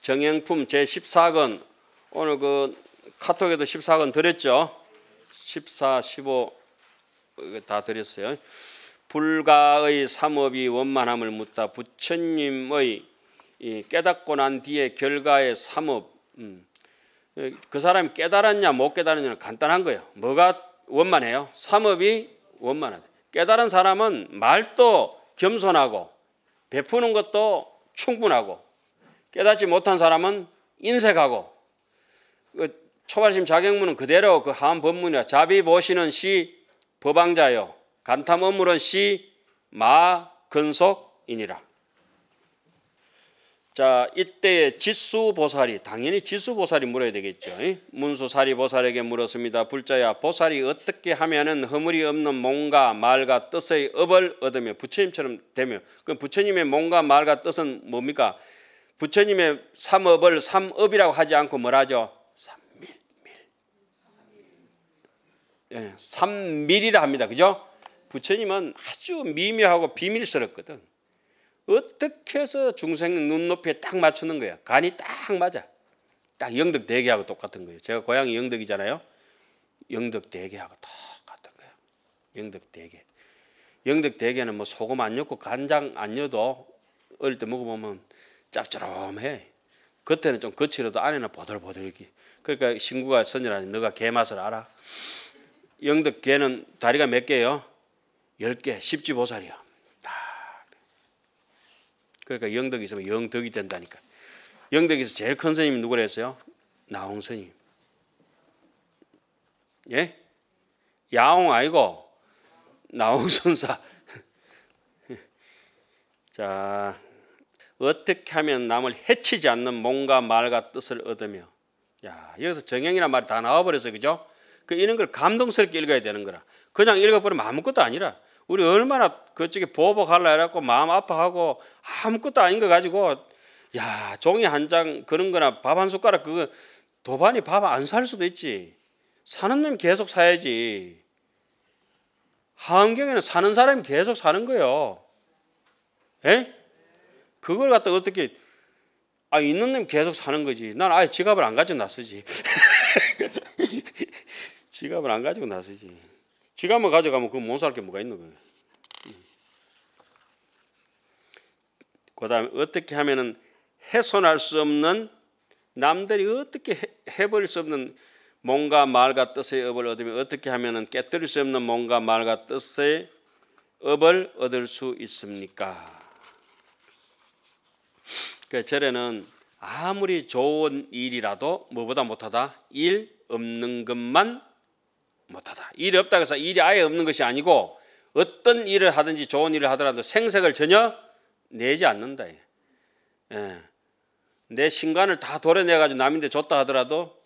정형품 제14권 오늘 그 카톡에도 14권 드렸죠. 14, 15 다 드렸어요. 불가의 삼업이 원만함을 묻다 부처님의 깨닫고 난 뒤에 결과의 삼업 음. 그 사람이 깨달았냐 못 깨달았냐는 간단한 거예요. 뭐가 원만해요? 삼업이 원만하다. 깨달은 사람은 말도 겸손하고 베푸는 것도 충분하고 깨닫지 못한 사람은 인색하고 그 초발심 자격문은 그대로 그 하한 법문이야. 자비 보시는 시 법왕자요. 간탐 업무는 시 마근속이니라. 자, 이때에 지수보살이 당연히 지수보살이 물어야 되겠죠. 문수사리 보살에게 물었습니다. 불자야 보살이 어떻게 하면은 허물이 없는 몸과 말과 뜻의 업을 얻으며 부처님처럼 되며 그 부처님의 몸과 말과 뜻은 뭡니까? 부처님의 삼업을 삼업이라고 하지 않고 뭐라죠? 하 삼밀, 밀. 예, 삼밀이라 합니다. 그죠? 부처님은 아주 미묘하고 비밀스럽거든. 어떻게 해서 중생 눈높이에 딱 맞추는 거야? 간이 딱 맞아. 딱 영덕 대개하고 똑같은 거예요. 제가 고향이 영덕이잖아요. 영덕 대개하고 똑같은 거예 영덕 대개. 영덕 대개는 뭐 소금 안 넣고 간장 안 넣어도 어릴 때 먹어보면 짭조름해. 겉에는 좀 거칠어도 안에는 보들보들기. 그러니까 신구가 선이라니 너가 개 맛을 알아. 영덕 개는 다리가 몇 개요? 열 개. 십지보살이요. 그러니까 영덕이 있으면 영덕이 된다니까. 영덕에서 제일 큰 스님이 누구랬어요 나홍 선님 예? 야옹 아이고 나홍 선사. 자, 어떻게 하면 남을 해치지 않는 몸과 말과 뜻을 얻으며 야 여기서 정형이란 말이 다 나와버려서 그죠? 그 이런 걸 감동스럽게 읽어야 되는 거라 그냥 읽어버리면 아무것도 아니라 우리 얼마나 그쪽에 보복할라 해갖고 마음 아파하고 아무것도 아닌 거 가지고 야 종이 한 장 그런 거나 밥 한 숟가락 그거 도반이 밥 안 살 수도 있지 사는 놈이 계속 사야지 하은경에는 사는 사람이 계속 사는 거예요 에? 그걸 갖다 어떻게 아 있는 놈 계속 사는 거지. 난 아예 지갑을 안 가지고 나서지. 지갑을 안 가지고 나서지. 지갑만 가져가면 그못 살게 뭐가 있는 거야. 그다음 음. 그 어떻게 하면은 훼손할 수 없는 남들이 어떻게 해버릴 수 없는 몸과 말과 뜻의 업을 얻으면 어떻게 하면은 깨뜨릴 수 없는 몸과 말과 뜻의 업을 얻을 수 있습니까? 그 절에는 아무리 좋은 일이라도 뭐보다 못하다 일 없는 것만 못하다 일이 없다 그래서 일이 아예 없는 것이 아니고 어떤 일을 하든지 좋은 일을 하더라도 생색을 전혀 내지 않는다 예. 내 신관을 다 도려내가지고 남인데 줬다 하더라도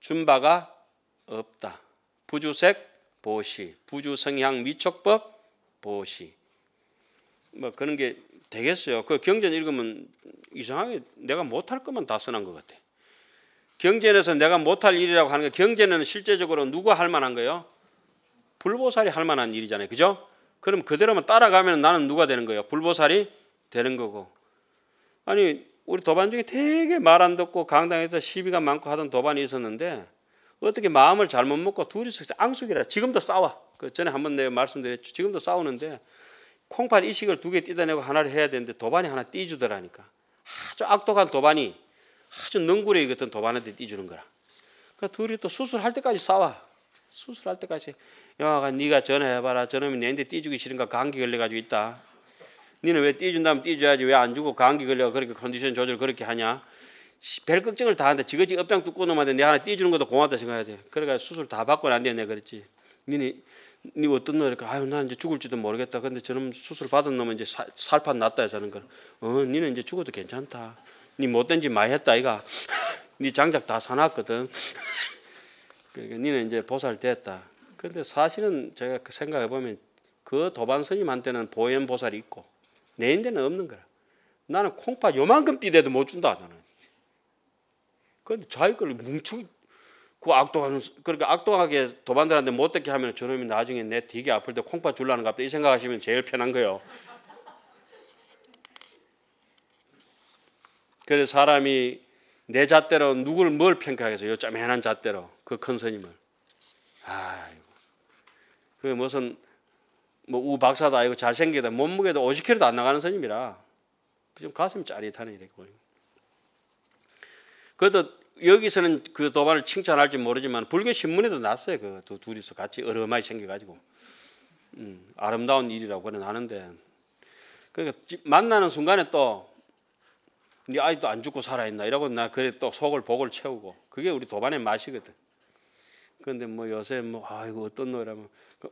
준 바가 없다 부주색 보시 부주성향 미촉법 보시 뭐 그런 게 되겠어요. 그 경전 읽으면 이상하게 내가 못할 것만 다 써난 것 같아. 경전에서 내가 못할 일이라고 하는 게 경전에는 실제적으로 누가 할 만한 거예요? 불보살이 할 만한 일이잖아요. 그죠? 그럼 그대로만 따라가면 나는 누가 되는 거예요? 불보살이 되는 거고. 아니 우리 도반 중에 되게 말 안 듣고 강당에서 시비가 많고 하던 도반이 있었는데 어떻게 마음을 잘못 먹고 둘이서 앙숙이라 지금도 싸워. 그 전에 한번 내가 말씀드렸죠. 지금도 싸우는데 콩팥 이식을 두개 뜯어내고 하나를 해야 되는데 도반이 하나 띄주더라니까. 아주 악독한 도반이 아주 능구레이 같은 도반한테 띄주는 거라. 그까 둘이 또 수술할 때까지 싸워. 수술할 때까지 영화가 네가 전화해봐라. 저놈이 내한테 띄주기 싫은가 감기 걸려가지고 있다. 니는 왜 띄준다면 띄줘야지 왜 안 주고 감기 걸려 그렇게 컨디션 조절 그렇게 하냐. 별 걱정을 다 한다. 지그지 업장 뚜꾸 놈한테 내 하나 띄주는 것도 고맙다 생각해야 돼. 그러니까 수술 다 받고 는안되내 그랬지. 니는 니 어떤 놈이 아유 난 이제 죽을지도 모르겠다. 근데 저놈 수술 받은 놈은 이제 살, 판 났다 해서는 그 어, 니는 이제 죽어도 괜찮다. 니 못된 짓 많이 했다 이가. 니 장작 다 사놨거든. 그러니까 니는 이제 보살됐다. 근데 사실은 제가 그 생각해 보면 그 도반 스님한테는 보현 보살이 있고 내인데는 없는 거라. 나는 콩팥 요만큼 띠대도 못 준다 나는. 근데 자기 걸 뭉치 그 악독한 그러니 악독하게 도반들한테 못되게 하면 저놈이 나중에 내 되게 아플 때 콩팥 줄라는 갑다이 생각하시면 제일 편한 거예요. 그래서 사람이 내 잣대로 누굴 뭘 평가해서 요짜매한 잣대로 그 큰 스님을 아이고 그 무슨 뭐우 박사도 아니고 잘생기다 몸무게도 50kg도 안 나가는 스님이라 좀 가슴 짜릿하네 이렇게 보니 그것도 여기서는 그 도반을 칭찬할지 모르지만 불교 신문에도 났어요. 그 두 둘이서 같이 얼음하이 생겨가지고 음, 아름다운 일이라고 그는 하는데 그러니까 만나는 순간에 또네 아직도 안 죽고 살아있나 이러고 나 그래 또 속을 복을 채우고 그게 우리 도반의 맛이거든. 그런데 뭐 요새 뭐 아이고 어떤 노라면 그,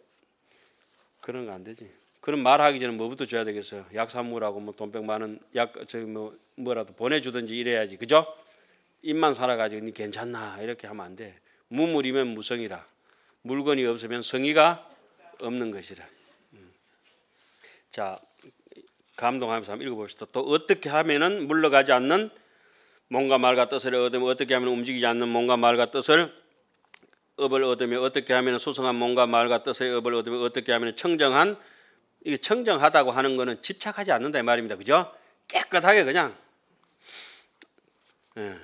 그런 거 안 되지. 그런 말하기 전에 뭐부터 줘야 되겠어요. 약 사물하고 뭐 돈백 많은 약 저기 뭐 뭐라도 보내주든지 이래야지 그죠? 입만 살아가지고 괜찮나 이렇게 하면 안 돼. 무물이면 무성이라. 물건이 없으면 성의가 없는 것이라. 음. 자 감동하면서 한번 읽어봅시다. 또 어떻게 하면은 물러가지 않는 몸과 말과 뜻을 얻으면 어떻게 하면 움직이지 않는 몸과 말과 뜻을 업을 얻으며 어떻게 하면 수성한 몸과 말과 뜻의 업을 얻으며 어떻게 하면 청정한 이게 청정하다고 하는 거는 집착하지 않는다 이 말입니다. 그죠? 깨끗하게 그냥 예.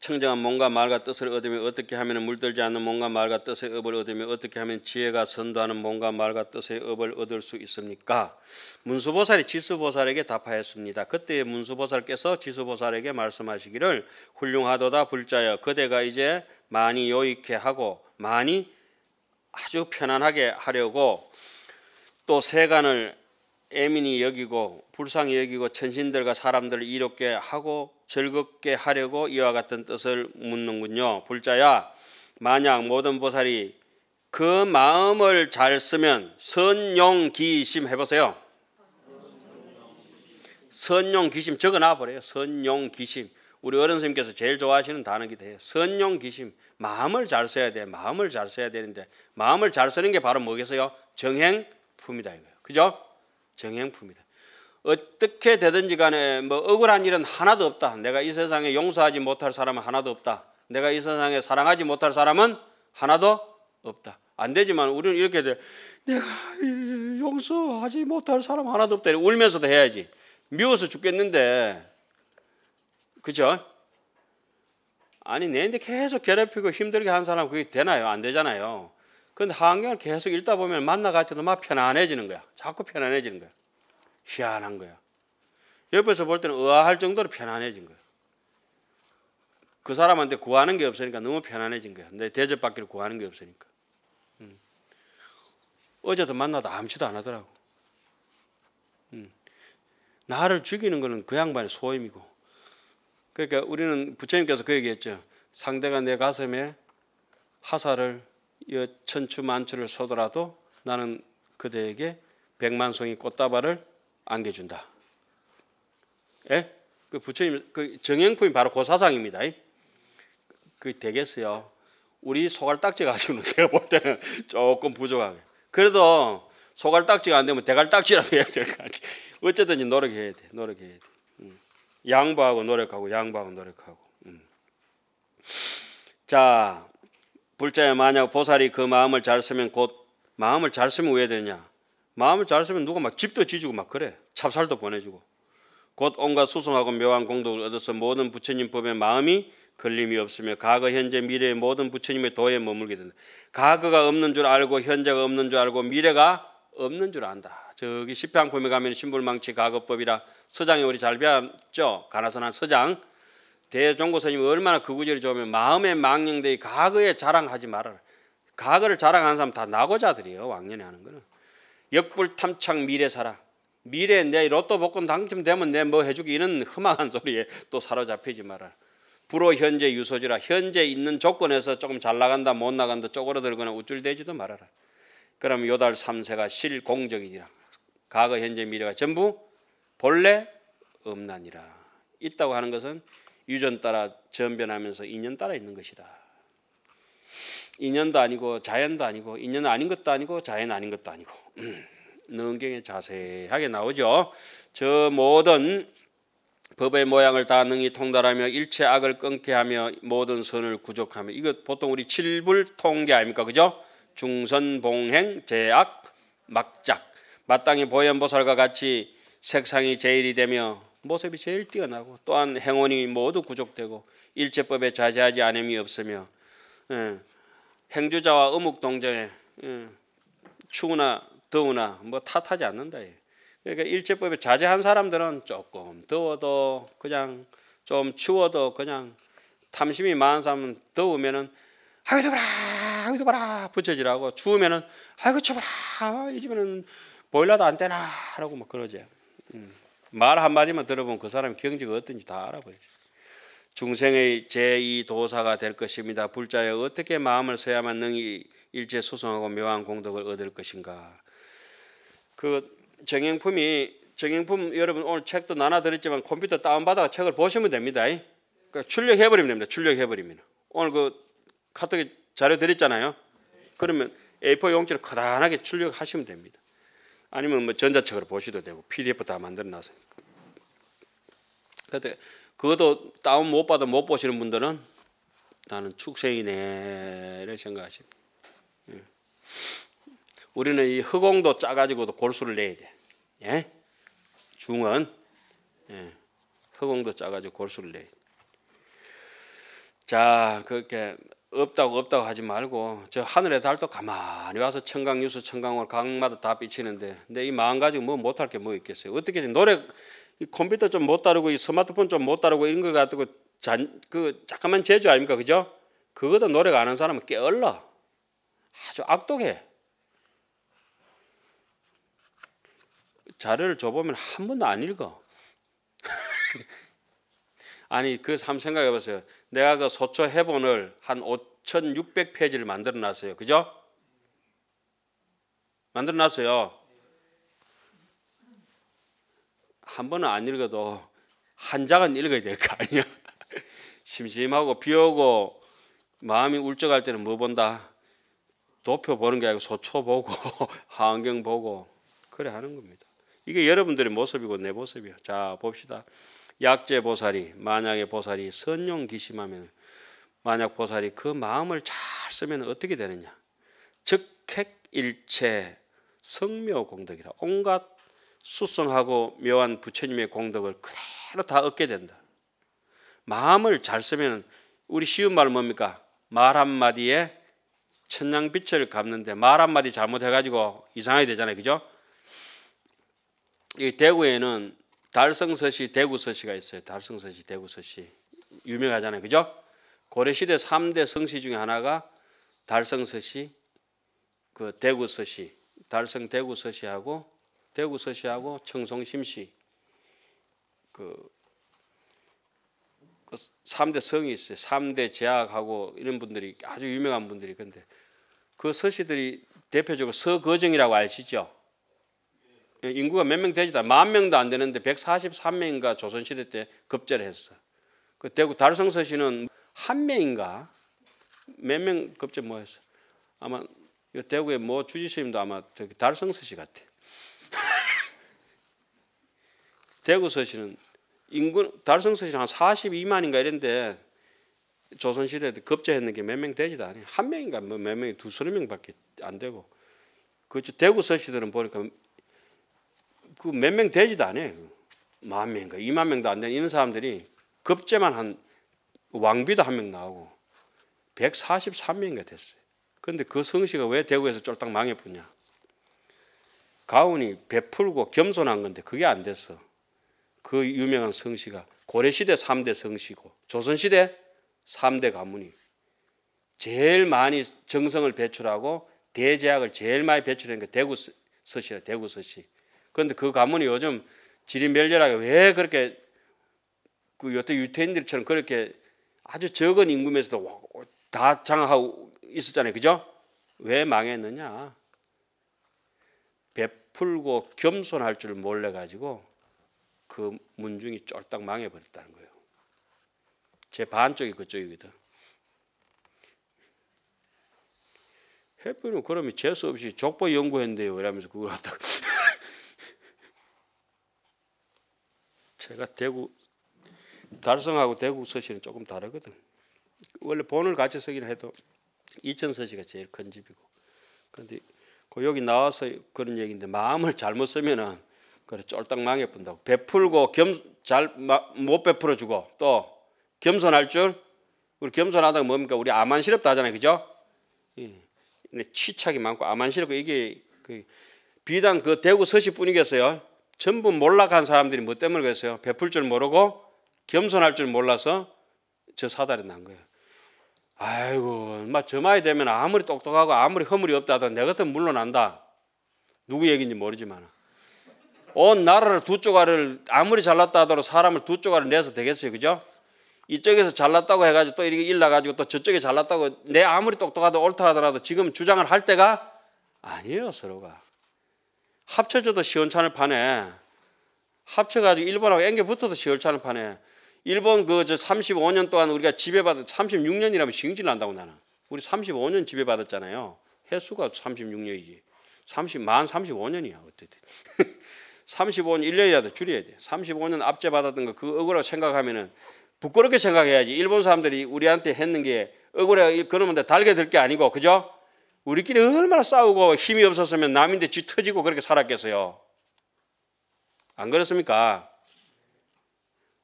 청정한 몸과 말과 뜻을 얻으며 어떻게 하면 물들지 않는 몸과 말과 뜻의 업을 얻으며 어떻게 하면 지혜가 선도하는 몸과 말과 뜻의 업을 얻을 수 있습니까? 문수보살이 지수보살에게 답하였습니다. 그때 문수보살께서 지수보살에게 말씀하시기를 훌륭하도다 불자여 그대가 이제 많이 요익해 하고 많이 아주 편안하게 하려고 또 세간을 애민이 여기고 불쌍히 여기고 천신들과 사람들을 이롭게 하고 즐겁게 하려고 이와 같은 뜻을 묻는군요. 불자야 만약 모든 보살이 그 마음을 잘 쓰면 선용기심 해보세요. 선용기심 적어놔 버려요. 선용기심 우리 어른 선생님께서 제일 좋아하시는 단어기도 해요. 선용기심 마음을 잘 써야 돼. 마음을 잘 써야 되는데 마음을 잘 쓰는 게 바로 뭐겠어요? 정행품이다 이거예요. 그죠? 정형품이다 어떻게 되든지 간에 뭐 억울한 일은 하나도 없다. 내가 이 세상에 용서하지 못할 사람은 하나도 없다. 내가 이 세상에 사랑하지 못할 사람은 하나도 없다. 안 되지만 우리는 이렇게 돼. 내가 용서하지 못할 사람 하나도 없다. 울면서도 해야지. 미워서 죽겠는데. 그죠? 아니, 내인데 계속 괴롭히고 힘들게 한 사람 그게 되나요? 안 되잖아요. 그런데 한경을 계속 읽다 보면 만나가지고막 편안해지는 거야. 자꾸 편안해지는 거야. 희한한 거야. 옆에서 볼 때는 의아할 정도로 편안해진 거야. 그 사람한테 구하는 게 없으니까 너무 편안해진 거야. 내 대접받기를 구하는 게 없으니까. 음. 어제도 만나도 아무지도 안 하더라고. 음. 나를 죽이는 거는 그 양반의 소임이고. 그러니까 우리는 부처님께서 그 얘기했죠. 상대가 내 가슴에 화살을 천추 만추를 서더라도 나는 그대에게 백만 송이 꽃다발을 안겨준다. 예? 그 부처님 그 정행품이 바로 그 사상입니다. 그 되겠어요. 우리 소갈딱지 가지고는 제가 볼 때는 조금 부족하게. 그래도 소갈딱지가 안 되면 대갈딱지라도 해야 될거아 어쨌든지 노력해야 돼. 노력해야 돼. 음. 양보하고 노력하고 양보하고 노력하고. 음. 자, 불자야 만약 보살이 그 마음을 잘 쓰면 곧 마음을 잘 쓰면 왜 되냐? 마음을 잘 쓰면 누가 막 집도 지주고 막 그래. 찹쌀도 보내주고. 곧 온갖 수승하고 묘한 공덕을 얻어서 모든 부처님 법에 마음이 걸림이 없으며 과거, 현재, 미래의 모든 부처님의 도에 머물게 된다. 과거가 없는 줄 알고 현재가 없는 줄 알고 미래가 없는 줄 안다. 저기 10편 곰에 가면 신불망치 과거법이라 서장이 우리 잘 배웠죠? 가나선한 서장 대종고사님이 얼마나 그 구절이 좋으면 마음의 망령되이 과거에 자랑하지 말아라. 과거를 자랑하는 사람 다나고자들이에요 왕년에 하는 거는. 역불탐창 미래 사라 미래에 내 로또 복권 당첨되면 내 뭐 해주기 이런 험망한 소리에 또 사로잡히지 마라. 불호 현재 유소지라 현재 있는 조건에서 조금 잘 나간다 못 나간다 쪼그러들거나 우쭐대지도 말아라. 그럼 요달 3세가 실공적이니라. 과거 현재 미래가 전부 본래 없나니라. 있다고 하는 것은 유전 따라 전변하면서 인연 따라 있는 것이다. 인연도 아니고 자연도 아니고 인연 아닌 것도 아니고 자연 아닌 것도 아니고 음, 능경에 자세하게 나오죠. 저 모든 법의 모양을 다 능히 통달하며 일체 악을 끊게 하며 모든 선을 구족하며 이것 보통 우리 칠불 통계 아닙니까 그죠? 중선봉행 제악 막작 마땅히 보현보살과 같이 색상이 제일이 되며 모습이 제일 뛰어나고 또한 행운이 모두 구족되고 일체법에 자제하지 않음이 없으며 예, 행주자와 음묵 동정에 예, 추우나 더우나 뭐 탓하지 않는다. 예. 그러니까 일체법에 자제한 사람들은 조금 더워도 그냥 좀 추워도 그냥 탐심이 많은 사람은 더우면은 아이고 더워라 아이고 더워라 부여지라고 추우면은 아이고 추워라 이 집에는 보일러도 안 되나 라고 막 그러지. 음. 말 한마디만 들어보면 그 사람의 경지가 어떤지 다 알아버리죠. 중생의 제2도사가 될 것입니다. 불자여 어떻게 마음을 써야만 능히 일제 수성하고 묘한 공덕을 얻을 것인가. 그 정행품이 정행품 여러분 오늘 책도 나눠드렸지만 컴퓨터 다운받아 책을 보시면 됩니다. 그러니까 출력해버리면 됩니다. 출력해버리면. 오늘 그 카톡에 자료 드렸잖아요. 그러면 A4 용지를 커다랗게 출력하시면 됩니다. 아니면 뭐 전자책으로 보시도 되고 PDF 다 만들어 놨어요. 근데 그것도 다운 못 받아 못 보시는 분들은 나는 축생이네를 생각하십니다. 예. 우리는 이 흑공도 짜가지고도 골수를 내야 돼. 예? 중은 예. 흑공도 짜가지고 골수를 내야 돼. 자 그렇게 없다고 없다고 하지 말고 저 하늘의 달도 가만히 와서 청강유수 청강월 강마다 다 비치는데 근데 이 마음 가지고 뭐 못할 게 뭐 있겠어요 어떻게 노래 이 컴퓨터 좀 못 다루고 이 스마트폰 좀 못 다루고 이런 거 가지고 잔 그 잠깐만 재주 아닙니까 그죠 그거도 노래가 아는 사람은 깨얼라 아주 악독해 자료를 줘보면 한 번도 안 읽어 아니 그 삼 생각해 보세요. 내가 그 소초 해본을 한 5,600페이지를 만들어 놨어요. 그죠? 만들어 놨어요. 한 번은 안 읽어도 한 장은 읽어야 될 거 아니야. 심심하고 비 오고 마음이 울적할 때는 뭐 본다? 도표 보는 게 아니고 소초 보고 하경 보고 그래 하는 겁니다. 이게 여러분들의 모습이고 내 모습이야. 자 봅시다. 약재 보살이 만약에 보살이 선용 기심하면 만약 보살이 그 마음을 잘 쓰면 어떻게 되느냐? 즉핵 일체 성묘 공덕이라 온갖 수성하고 묘한 부처님의 공덕을 그대로 다 얻게 된다. 마음을 잘 쓰면 우리 쉬운 말 뭡니까? 말 한마디에 천냥빛을 갚는데 말 한마디 잘못해가지고 이상하게 되잖아요. 그죠? 이 대구에는 달성서시 대구서시가 있어요. 달성서시 대구서시 유명하잖아요. 그죠? 고려시대 3대 성시 중에 하나가 달성서시 그 대구서시 달성 대구서시하고 대구서시하고 청송심시 그, 그 3대 성이 있어요. 3대 제학하고 이런 분들이 아주 유명한 분들이 근데 그 서시들이 대표적으로 서거정이라고 아시죠? 예, 인구가 몇 명 되지도 만 명도 안 되는데 143명인가 조선시대 때 급제를 했어. 그 대구 달성서시는 한 명인가 몇 명 급제 뭐 했어. 아마 대구의 뭐 주지스님도 아마 저기 달성서시 같아. 대구서시는 인구 달성서시는 한 42만인가 이런데 조선시대에 급제했는 게 몇 명 되지도 않아요. 한 명인가 뭐 몇 명이 두 서너 명밖에 안 되고 그렇죠. 대구 서시들은 보니까 그몇명 되지도 않아요. 만 명인가 2만 명도 안 되는 이런 사람들이 급제만 한 왕비도 한 명 나오고 143명이 됐어요. 그런데 그 성씨가 왜 대구에서 쫄딱 망했냐 가훈이 베풀고 겸손한 건데 그게 안 됐어. 그 유명한 성씨가 고려시대 3대 성씨고 조선시대 3대 가문이 제일 많이 정성을 배출하고 대제학을 제일 많이 배출한 게 대구 서시라 대구 서시. 그런데 그 가문이 요즘 지리멸렬하게 왜 그렇게 그 여태 유태인들처럼 그렇게 아주 적은 임금에서도 다 장악하고 있었잖아요. 그죠? 왜 망했느냐? 베풀고 겸손할 줄 몰래 가지고 그 문중이 쫄딱 망해버렸다는 거예요. 제 반쪽이 그쪽이거든. 해프는 그러면 재수 없이 족보 연구했는데요. 이러면서 그걸 갖다가 제가 대구 달성하고 대구 서시는 조금 다르거든. 원래 본을 같이 쓰긴 해도 이천 서시가 제일 큰 집이고. 그런데 그 여기 나와서 그런 얘기인데 마음을 잘못 쓰면은 그래 쫄딱 망해뿐다고 베풀고 겸 잘 못 베풀어 주고 또 겸손할 줄 우리 겸손하다가 뭡니까 우리 아만시럽다 하잖아요 그죠? 예. 근데 치착이 많고 아만시럽고 이게 그 비단 그 대구 서시뿐이겠어요. 전부 몰락한 사람들이 뭐 때문에 그랬어요? 베풀 줄 모르고 겸손할 줄 몰라서 저사다리난 거예요. 아이고, 막 저마이 되면 아무리 똑똑하고 아무리 허물이 없다 하더라도 내 같으면 물러난다. 누구 얘기인지 모르지만. 온 나라를 두 쪼가를 리 아무리 잘났다 하더라도 사람을 두 쪼가를 리 내서 되겠어요. 그죠? 이쪽에서 잘났다고 해가지고 또 이렇게 일나가지고 또 저쪽에 잘났다고 내 아무리 똑똑하다 옳다 하더라도 지금 주장을 할 때가 아니에요. 서로가. 합쳐져도 시원찮을 판에 합쳐가지고 일본하고 앵겨 붙어도 시원찮을 판에 일본 그 저 35년 동안 우리가 지배받은 36년이라면 시흥질 난다고 나는 우리 35년 지배받았잖아요. 해수가 36년이지. 30, 만 35년이야. 어쨌든. 35년 1년이라도 줄여야 돼. 35년 압제받았던 거 그 억울하고 생각하면은 부끄럽게 생각해야지. 일본 사람들이 우리한테 했는 게 억울해. 그러면 달게 될 게 아니고, 그죠? 우리끼리 얼마나 싸우고 힘이 없었으면 남인데 짙어지고 그렇게 살았겠어요. 안 그렇습니까?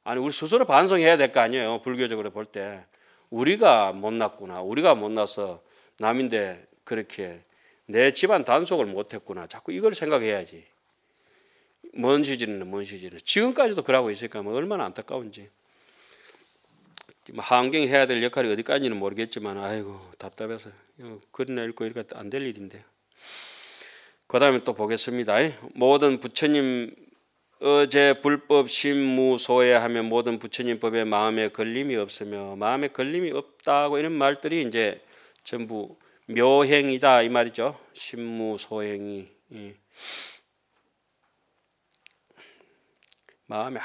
아니, 우리 스스로 반성해야 될 거 아니에요. 불교적으로 볼 때. 우리가 못났구나. 우리가 못나서 남인데 그렇게 내 집안 단속을 못했구나. 자꾸 이걸 생각해야지. 먼 시절에는 먼 시절에 지금까지도 그러고 있으니까 뭐 얼마나 안타까운지. 지금 뭐 환경해야 될 역할이 어디까지는 모르겠지만 아이고 답답해서 그이나 읽고 이렇게 안될 일인데 그 다음에 또 보겠습니다 모든 부처님 어제 불법 심무소에 하면 모든 부처님 법에 마음에 걸림이 없으며 마음에 걸림이 없다고 이런 말들이 이제 전부 묘행이다 이 말이죠 심무소행이 예. 마음에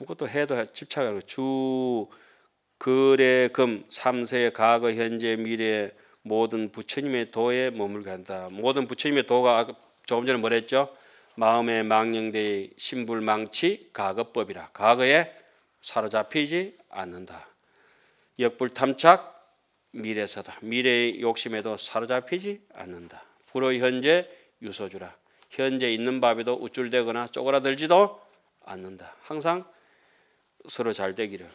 아무것도 해도 집착하고 주 그래 금삼세 과거 현재 미래 모든 부처님의 도에 머물게 한다. 모든 부처님의 도가 조금 전에 뭐랬죠? 마음의 망령대의 신불망치 가거법이라. 과거에 사로잡히지 않는다. 역불탐착 미래서다. 미래의 욕심에도 사로잡히지 않는다. 불의 현재 유소주라. 현재 있는 밥에도 우쭐대거나 쪼그라들지도 않는다. 항상 서로 잘 되기를.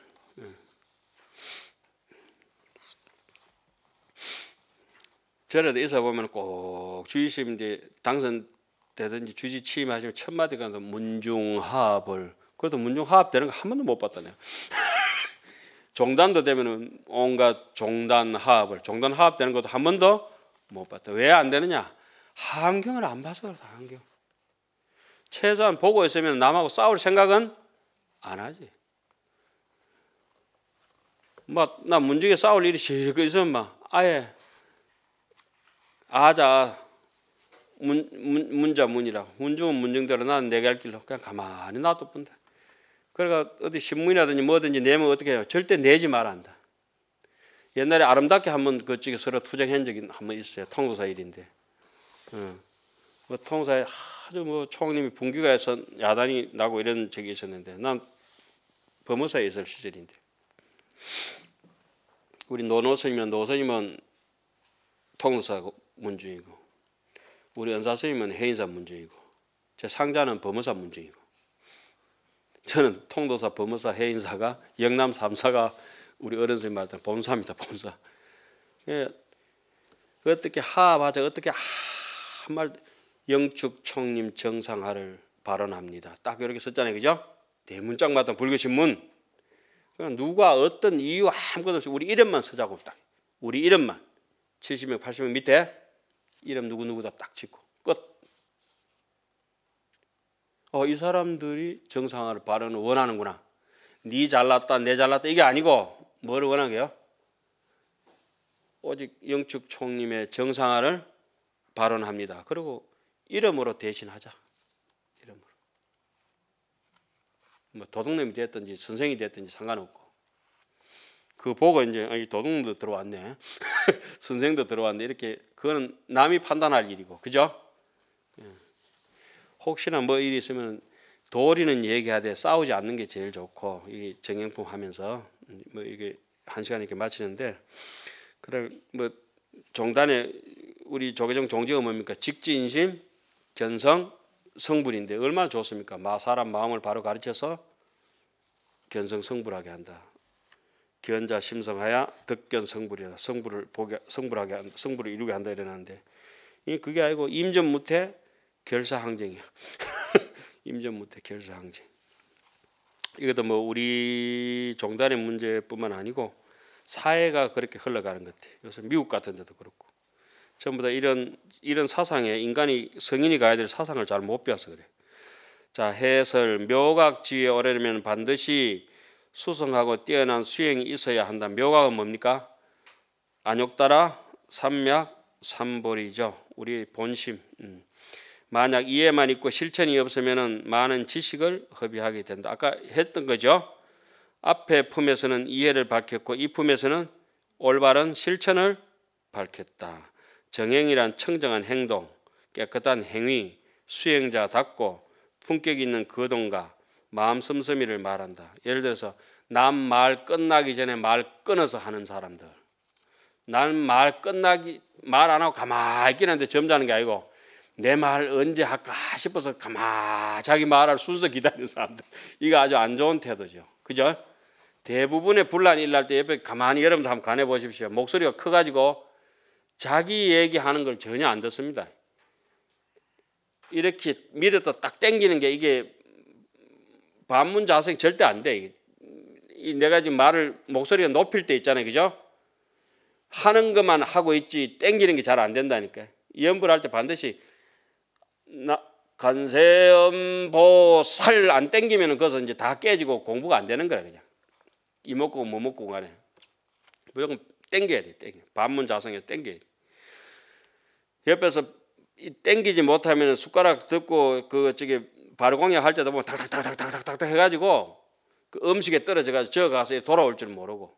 저에도 이사 보면 꼭 주의심 인데 당선되든지 주지 취임하시면 첫 마디가 뭐 문중합을 그래도 문중합 되는 거 한 번도 못 봤다네요. 종단도 되면은 온갖 종단 합을 종단 합 되는 것도 한 번도 못 봤다. 왜 안 되느냐? 환경을안 봐서 그렇다. 환경 최소한 보고 있으면 남하고 싸울 생각은 안 하지. 막 나 문중에 싸울 일이 실컷 있으면 막 아예 아자 문, 문, 문자 문이라 문중은 문중대로 나는 내게 할 길로 그냥 가만히 놔뒀본데 그러니까 어디 신문이라든지 뭐든지 내면 어떻게 해요 절대 내지 말한다 옛날에 아름답게 한번 그쪽에 서로 투쟁한 적이 한번 있어요 통도사 일인데 어. 뭐 그 통사에 아주 뭐 총님이 분기가 해서 야단이 나고 이런 적이 있었는데 난범어사에 있을 시절인데 우리 노노선이면 노선이면 통사고 문제이고 우리 은사선생님은 해인사 문제이고 제 상자는 범어사 문제이고 저는 통도사, 범어사 해인사가 영남 3사가 우리 어른 선생님 말하자 본사입니다. 본사. 예, 어떻게 하하자 어떻게 한말 영축총님 정상화를 발언합니다. 딱 이렇게 썼잖아요. 그죠? 대문짝마다 불교신문. 그러니까 누가 어떤 이유 아무것도 없이 우리 이름만 쓰자고 딱. 우리 이름만. 70명, 80명 밑에 이름 누구누구다 딱 짓고 끝. 어, 이 사람들이 정상화를 발언을 원하는구나. 네 잘났다, 내 잘났다 이게 아니고 뭐 원하게요? 오직 영축 총님의 정상화를 발언합니다. 그리고 이름으로 대신하자. 이름으로. 뭐 도둑놈이 됐든지 선생이 됐든지 상관없고. 그 보고 이제 아, 도둑놈도 들어왔네. 선생도 들어왔네. 이렇게 그거는 남이 판단할 일이고 그죠? 예. 혹시나 뭐 일이 있으면 도리는 얘기하되 싸우지 않는 게 제일 좋고 이 정형품 하면서 뭐 이게 한 시간 이렇게 마치는데 그럼 뭐 종단에 우리 조계종 종지가 뭡니까 직지심 견성 성불인데 얼마나 좋습니까? 사람 마음을 바로 가르쳐서 견성 성불하게 한다. 견자심성하여 득견 성불이라 성불을 보게 성불하게 성불을 이루게 한다 이랬는데이 그게 아니고 임전 무태 결사 항쟁이야. 임전 무태 결사 항쟁. 이것도 뭐 우리 종단의 문제뿐만 아니고 사회가 그렇게 흘러가는 것 같아. 요새 미국 같은 데도 그렇고 전부 다 이런 이런 사상에 인간이 성인이 가야 될 사상을 잘 못 배워서 그래. 자 해설 묘각지에 오려면 반드시 수성하고 뛰어난 수행이 있어야 한다. 묘가은 뭡니까? 안욕따라 삼약 삼볼이죠. 우리 본심. 음. 만약 이해만 있고 실천이 없으면 많은 지식을 허비하게 된다. 아까 했던 거죠. 앞의 품에서는 이해를 밝혔고 이 품에서는 올바른 실천을 밝혔다. 정행이란 청정한 행동, 깨끗한 행위, 수행자답고 품격 있는 거동과 마음 씀씀이를 말한다. 예를 들어서 남 말 끝나기 전에 말 끊어서 하는 사람들. 난 말 끝나기 말 안 하고 가만히 있긴 한데 점잖은 게 아니고 내 말 언제 할까 싶어서 가만히 자기 말할 순서 기다리는 사람들. 이거 아주 안 좋은 태도죠. 그죠? 대부분의 분란이 일날 때 옆에 가만히 여러분들 한번 가내 보십시오. 목소리가 커가지고 자기 얘기하는 걸 전혀 안 듣습니다. 이렇게 밀어서 딱땡기는게 이게 반문 자성 절대 안 돼. 이 내가 지금 말을 목소리가 높일 때 있잖아요. 그죠? 하는 것만 하고 있지 땡기는 게 잘 안 된다니까. 염불할 때 반드시 나 간세음 보살 안 땡기면은 그것은 이제 다 깨지고 공부가 안 되는 거야 그냥. 이 먹고 뭐 먹고 가네. 무조건 땡겨야 돼. 땡겨. 반문 자성에 땡겨야 돼. 옆에서 이 땡기지 못하면 숟가락 듣고 그 저기 바로 공략할 때도 보면 탁탁탁탁탁탁 해가지고 그 음식에 떨어져가지고 저어가서 돌아올 줄 모르고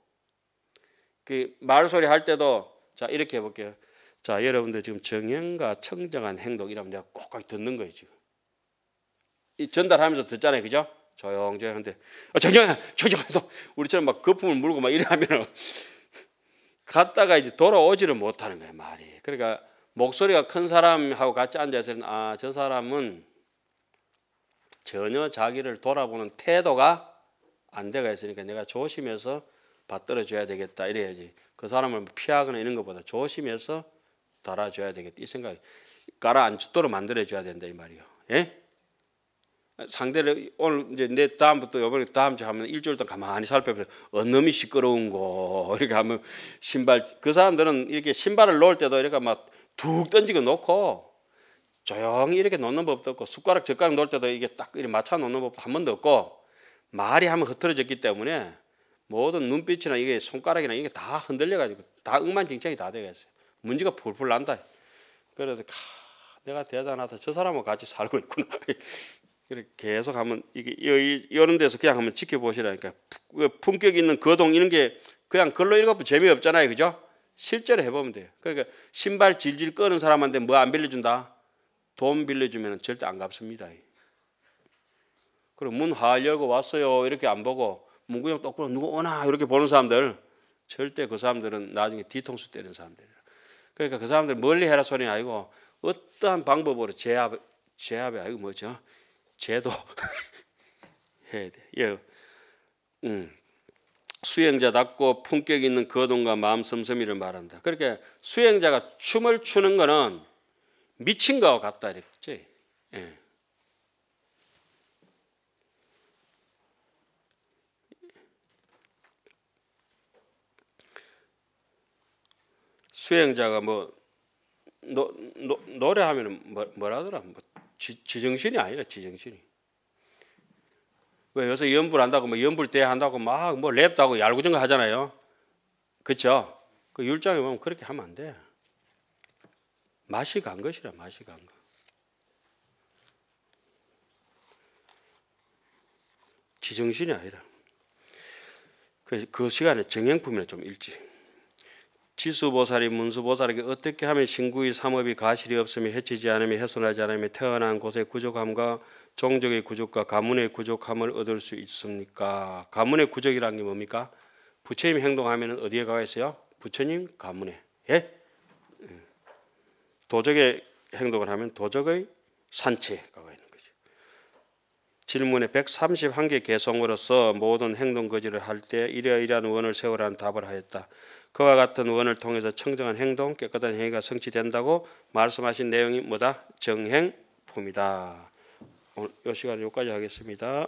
그 말소리 할 때도 자 이렇게 해볼게요. 자 여러분들 지금 정형과 청정한 행동 이라면 내가 꼭꼭 듣는 거예요 지금. 이 전달하면서 듣잖아요, 그죠? 조용조용 한데 어, 정정한 정정해도 우리처럼 막 거품을 물고 막 이러면은 갔다가 이제 돌아오지를 못하는 거예요 말이. 그러니까 목소리가 큰 사람하고 같이 앉아있으면 아저 사람은 전혀 자기를 돌아보는 태도가 안 돼가 있으니까 내가 조심해서 받들어줘야 되겠다 이래야지 그 사람을 피하거나 이런 것보다 조심해서 달아줘야 되겠다 이 생각이 가라앉도록 만들어줘야 된다 이 말이요 예? 상대를 오늘 이제 내 다음부터 요번에 다음 주 하면 일주일 동안 가만히 살펴보세요 어놈이 시끄러운 거 이렇게 하면 신발 그 사람들은 이렇게 신발을 놓을 때도 이렇게 막 툭 던지고 놓고 조용히 이렇게 놓는 법도 없고 숟가락 젓가락 놓을 때도 이게 딱 이렇게 맞춰 놓는 법도 한 번도 없고 말이 한번 흐트러졌기 때문에 모든 눈빛이나 이게 손가락이나 이게 다 흔들려 가지고 다 억만징창이 다 되겠어요. 문제가 풀풀 난다. 그래서 도 내가 대단하다. 저 사람하고 같이 살고 있구나. 그래 계속 하면 이게 이런 데서 그냥 한번 지켜보시라니까 품격 있는 거동 이런 게 그냥 글로 읽어도 재미없잖아요, 그죠? 실제로 해보면 돼요. 그러니까 신발 질질 끄는 사람한테 뭐 안 빌려준다. 돈 빌려주면 절대 안 갚습니다. 그럼 문활 열고 왔어요. 이렇게 안 보고 문 그냥 똑바로 누구 오나 이렇게 보는 사람들 절대 그 사람들은 나중에 뒤통수 때리는 사람들이에요. 그러니까 그 사람들 멀리 해라 소리 아니고 어떠한 방법으로 제압, 제압이 아니고 뭐죠? 제도 해야 돼. 예. 음. 수행자답고 품격 있는 거동과 마음 섬섬이를 말한다. 그렇게 수행자가 춤을 추는 거는 미친 것 같다 이랬지. 예. 수행자가 뭐 노, 노, 노래하면 뭐, 뭐라더라 뭐 지, 지정신이 아니라 지정신이 왜 요새 연불 한다고 뭐 연불 대 한다고 막 뭐 랩다고 얄구정거 하잖아요 그쵸 그 율장에 보면 그렇게 하면 안돼 맛이 간 것이라 맛이 간 것. 지정신이 아니라 그, 그 시간에 정행품이나 좀 읽지. 지수보살이 문수보살에게 어떻게 하면 신구의 삼업이 가실이 없음이 해치지 않음이 훼손하지 않음이 태어난 곳의 구족함과 종족의 구족과 가문의 구족함을 얻을 수 있습니까? 가문의 구족이란 게 뭡니까? 부처님 행동하면 어디에 가 있어요? 부처님 가문에. 예? 도적의 행동을 하면 도적의 산채가가 있는 거죠. 질문에 131개 개성으로서 모든 행동 거지를 할 때 이러이러한 원을 세우라는 답을 하였다. 그와 같은 원을 통해서 청정한 행동, 깨끗한 행위가 성취된다고 말씀하신 내용이 뭐다? 정행품이다. 오늘 이 시간 여기까지 하겠습니다.